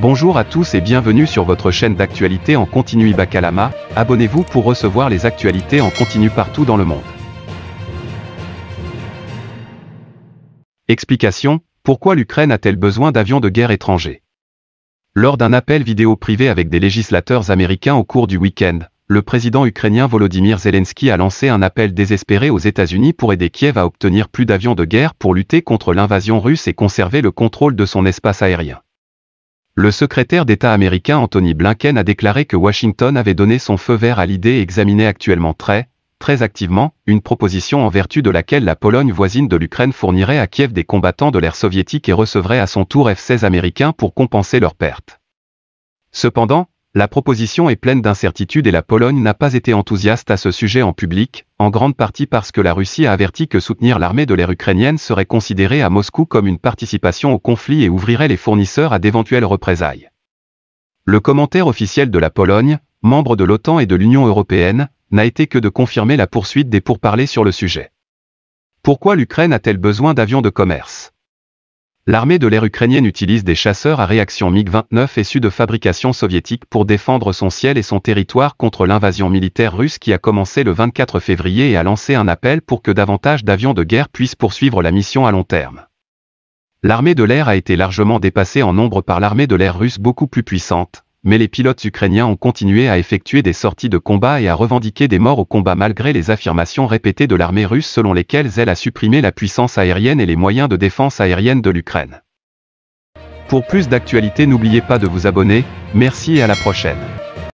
Bonjour à tous et bienvenue sur votre chaîne d'actualités en continu IbaKalama, abonnez-vous pour recevoir les actualités en continu partout dans le monde. Explication, pourquoi l'Ukraine a-t-elle besoin d'avions de guerre étrangers Lors d'un appel vidéo privé avec des législateurs américains au cours du week-end, le président ukrainien Volodymyr Zelensky a lancé un appel désespéré aux États-Unis pour aider Kiev à obtenir plus d'avions de guerre pour lutter contre l'invasion russe et conserver le contrôle de son espace aérien. Le secrétaire d'État américain Anthony Blinken a déclaré que Washington avait donné son feu vert à l'idée examinée actuellement très, très activement, une proposition en vertu de laquelle la Pologne voisine de l'Ukraine fournirait à Kiev des combattants de l'ère soviétique et recevrait à son tour F-16 américains pour compenser leurs pertes. Cependant, la proposition est pleine d'incertitudes et la Pologne n'a pas été enthousiaste à ce sujet en public, en grande partie parce que la Russie a averti que soutenir l'armée de l'air ukrainienne serait considéré à Moscou comme une participation au conflit et ouvrirait les fournisseurs à d'éventuelles représailles. Le commentaire officiel de la Pologne, membre de l'OTAN et de l'Union européenne, n'a été que de confirmer la poursuite des pourparlers sur le sujet. Pourquoi l'Ukraine a-t-elle besoin d'avions de commerce L'armée de l'air ukrainienne utilise des chasseurs à réaction MiG-29 issus de fabrication soviétique pour défendre son ciel et son territoire contre l'invasion militaire russe qui a commencé le 24 février et a lancé un appel pour que davantage d'avions de guerre puissent poursuivre la mission à long terme. L'armée de l'air a été largement dépassée en nombre par l'armée de l'air russe beaucoup plus puissante, mais les pilotes ukrainiens ont continué à effectuer des sorties de combat et à revendiquer des morts au combat malgré les affirmations répétées de l'armée russe selon lesquelles elle a supprimé la puissance aérienne et les moyens de défense aérienne de l'Ukraine. Pour plus d'actualités n'oubliez pas de vous abonner, merci et à la prochaine.